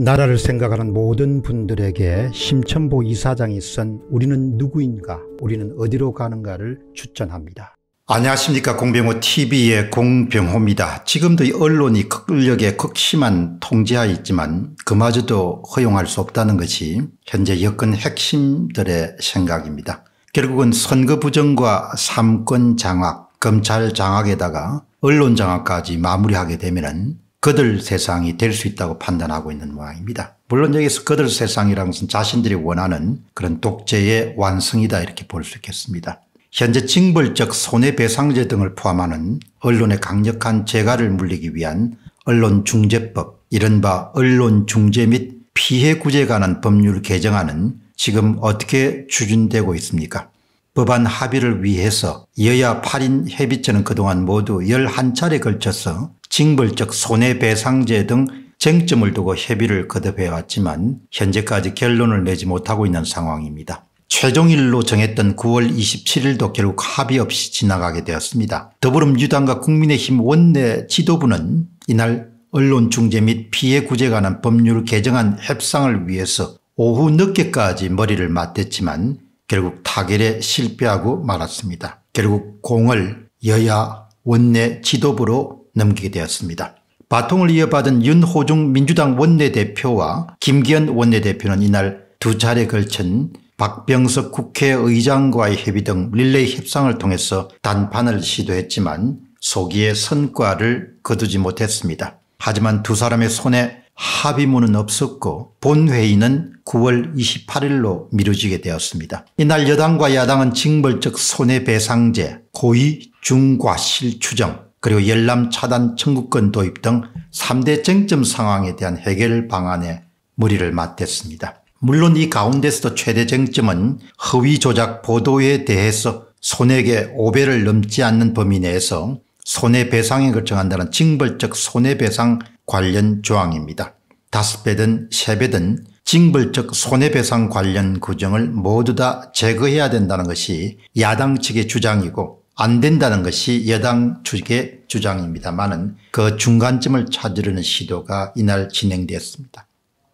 나라를 생각하는 모든 분들에게 심천보 이사장이 쓴 우리는 누구인가 우리는 어디로 가는가를 추천합니다. 안녕하십니까 공병호TV의 공병호입니다. 지금도 언론이 극력의 극심한 통제하에 있지만 그마저도 허용할 수 없다는 것이 현재 여건 핵심들의 생각입니다. 결국은 선거 부정과 삼권 장악, 검찰 장악에다가 언론 장악까지 마무리하게 되면 그들 세상이 될 수 있다고 판단하고 있는 모양입니다. 물론 여기서 그들 세상이라는 것은 자신들이 원하는 그런 독재의 완성이다 이렇게 볼 수 있겠습니다. 현재 징벌적 손해배상제 등을 포함하는 언론의 강력한 재가를 물리기 위한 언론중재법 이른바 언론중재 및 피해구제 에 관한 법률 개정안은 지금 어떻게 추진되고 있습니까 법안 합의를 위해서 여야 8인 협의체는 그동안 모두 11차례 에 걸쳐서 징벌적 손해배상제 등 쟁점을 두고 협의를 거듭해왔지만 현재까지 결론을 내지 못하고 있는 상황입니다. 최종일로 정했던 9월 27일도 결국 합의 없이 지나가게 되었습니다. 더불어민주당과 국민의힘 원내 지도부는 이날 언론중재 및 피해 구제 관한 법률 개정안 협상을 위해서 오후 늦게까지 머리를 맞댔지만 결국 타결에 실패하고 말았습니다. 결국 공을 여야 원내 지도부로 넘기게 되었습니다. 바통을 이어받은 윤호중 민주당 원내대표와 김기현 원내대표는 이날 두 차례 걸친 박병석 국회의장과의 협의 등 릴레이 협상을 통해서 단판을 시도했지만 소기의 선과를 거두지 못했습니다. 하지만 두 사람의 손에 합의문은 없었고 본회의는 9월 28일로 미뤄지게 되었습니다. 이날 여당과 야당은 징벌적 손해배상제, 고의 중과실 추정, 그리고 열람 차단 청구권 도입 등 3대 쟁점 상황에 대한 해결 방안에 머리를 맞댔습니다. 물론 이 가운데서도 최대 쟁점은 허위 조작 보도에 대해서 손해액의 5배를 넘지 않는 범위 내에서 손해배상액을 정한다는 징벌적 손해배상 관련 조항입니다. 5배든 3배든 징벌적 손해배상 관련 규정을 모두 다 제거해야 된다는 것이 야당 측의 주장이고 안 된다는 것이 여당 측의 주장입니다만은 그 중간점을 찾으려는 시도가 이날 진행되었습니다.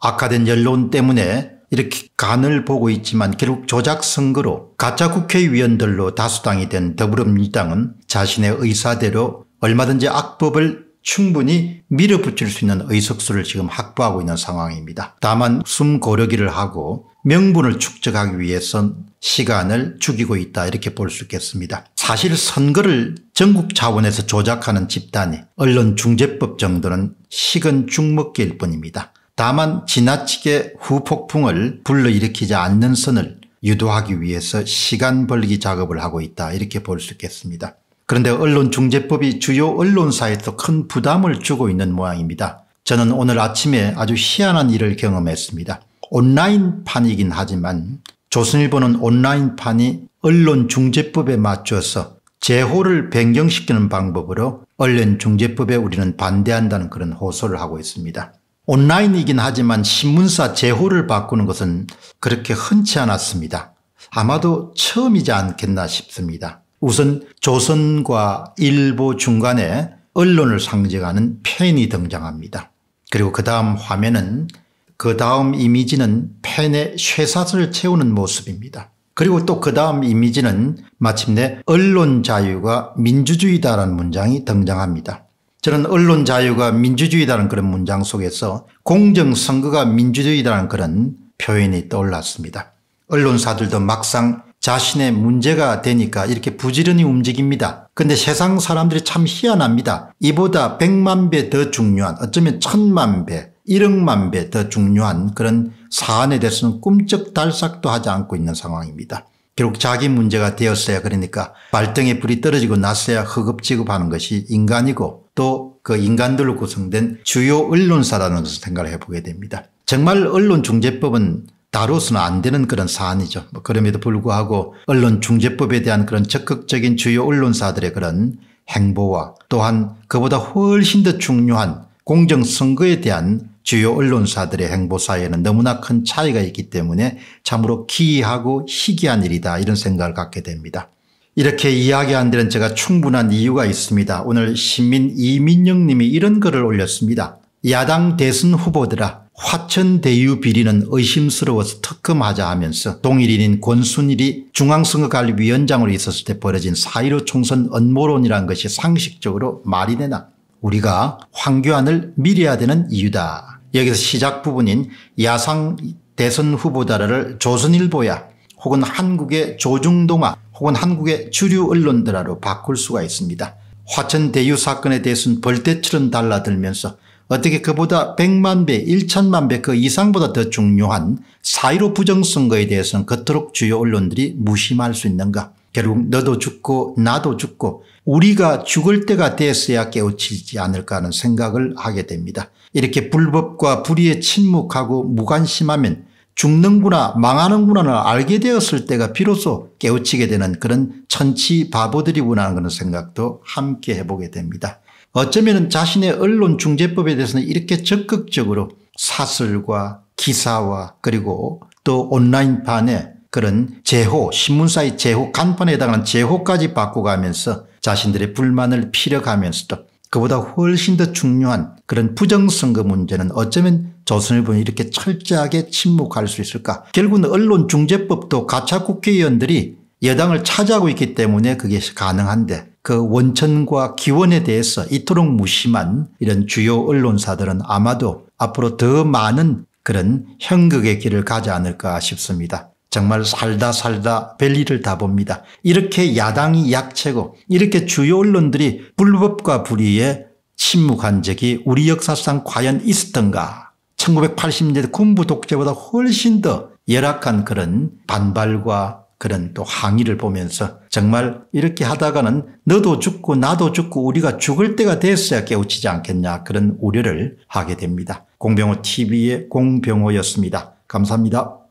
악화된 연론 때문에 이렇게 간을 보고 있지만 결국 조작 선거로 가짜 국회의원들로 다수당이 된 더불어민주당은 자신의 의사대로 얼마든지 악법을 충분히 밀어붙일 수 있는 의석수를 지금 확보하고 있는 상황입니다. 다만 숨 고르기를 하고 명분을 축적하기 위해선 시간을 죽이고 있다 이렇게 볼 수 있겠습니다. 사실 선거를 전국 자원에서 조작하는 집단이 언론중재법 정도는 식은 죽먹기일 뿐입니다. 다만 지나치게 후폭풍을 불러일으키지 않는 선을 유도하기 위해서 시간 벌기 작업을 하고 있다 이렇게 볼 수 있겠습니다. 그런데 언론중재법이 주요 언론사에서 큰 부담을 주고 있는 모양입니다. 저는 오늘 아침에 아주 희한한 일을 경험했습니다. 온라인판이긴 하지만 조선일보는 온라인판이 언론중재법에 맞춰서 제호를 변경시키는 방법으로 언론중재법에 우리는 반대한다는 그런 호소를 하고 있습니다. 온라인이긴 하지만 신문사 제호를 바꾸는 것은 그렇게 흔치 않았습니다. 아마도 처음이지 않겠나 싶습니다. 우선 조선과 일보 중간에 언론을 상징하는 펜이 등장합니다. 그리고 그 다음 화면은 그 다음 이미지는 펜에 쇠사슬을 채우는 모습입니다. 그리고 또 그 다음 이미지는 마침내 언론 자유가 민주주의다라는 문장이 등장합니다. 저는 언론 자유가 민주주의다는 라 그런 문장 속에서 공정선거가 민주주의다는 라 그런 표현이 떠올랐습니다. 언론사들도 막상 자신의 문제가 되니까 이렇게 부지런히 움직입니다. 그런데 세상 사람들이 참 희한합니다. 이보다 100만 배 더 중요한 어쩌면 천만 배 1억만 배 더 중요한 그런 사안에 대해서는 꿈쩍달싹도 하지 않고 있는 상황입니다. 결국 자기 문제가 되었어야 그러니까 발등에 불이 떨어지고 나서야 허겁지겁하는 것이 인간이고 또 그 인간들로 구성된 주요 언론사라는 것을 생각을 해보게 됩니다. 정말 언론중재법은 다뤄서는 안 되는 그런 사안이죠. 뭐 그럼에도 불구하고 언론중재법에 대한 그런 적극적인 주요 언론사들의 그런 행보와 또한 그보다 훨씬 더 중요한 공정선거에 대한 주요 언론사들의 행보 사이에는 너무나 큰 차이가 있기 때문에 참으로 기이하고 희귀한 일이다 이런 생각을 갖게 됩니다. 이렇게 이야기한 데는 제가 충분한 이유가 있습니다. 오늘 시민 이민영 님이 이런 글을 올렸습니다. 야당 대선 후보들아 화천 대유 비리는 의심스러워서 특검하자 하면서 동일인인 권순일이 중앙선거관리위원장으로 있었을 때 벌어진 4.15 총선 업모론이란 것이 상식적으로 말이 되나 우리가 황교안을 밀려야 되는 이유다. 여기서 시작 부분인 야상 대선 후보자를 조선일보야 혹은 한국의 조중동아 혹은 한국의 주류 언론들화로 바꿀 수가 있습니다. 화천 대유 사건에 대해서는 벌떼처럼 달라들면서 어떻게 그보다 100만 배, 1천만 배 그 이상보다 더 중요한 사1로 부정선거에 대해서는 그토록 주요 언론들이 무심할 수 있는가. 결국 너도 죽고 나도 죽고 우리가 죽을 때가 됐어야 깨우치지 않을까 하는 생각을 하게 됩니다. 이렇게 불법과 불의에 침묵하고 무관심하면 죽는구나 망하는구나를 알게 되었을 때가 비로소 깨우치게 되는 그런 천치 바보들이구나 하는 생각도 함께 해보게 됩니다. 어쩌면 자신의 언론 중재법에 대해서는 이렇게 적극적으로 사설과 기사와 그리고 또 온라인판에 그런 제호 신문사의 제호 간판에 해당하는 제호까지 바꿔가면서 자신들의 불만을 피력하면서도 그보다 훨씬 더 중요한 그런 부정선거 문제는 어쩌면 조선일보는 이렇게 철저하게 침묵할 수 있을까 결국은 언론중재법도 가차 국회의원들이 여당을 차지하고 있기 때문에 그게 가능한데 그 원천과 기원에 대해서 이토록 무심한 이런 주요 언론사들은 아마도 앞으로 더 많은 그런 현극의 길을 가지 않을까 싶습니다. 정말 살다 살다 별일을 다 봅니다. 이렇게 야당이 약체고 이렇게 주요 언론들이 불법과 불의에 침묵한 적이 우리 역사상 과연 있었던가 1980년대 군부 독재보다 훨씬 더 열악한 그런 반발과 그런 또 항의를 보면서 정말 이렇게 하다가는 너도 죽고 나도 죽고 우리가 죽을 때가 됐어야 깨우치지 않겠냐 그런 우려를 하게 됩니다. 공병호 TV의 공병호였습니다. 감사합니다.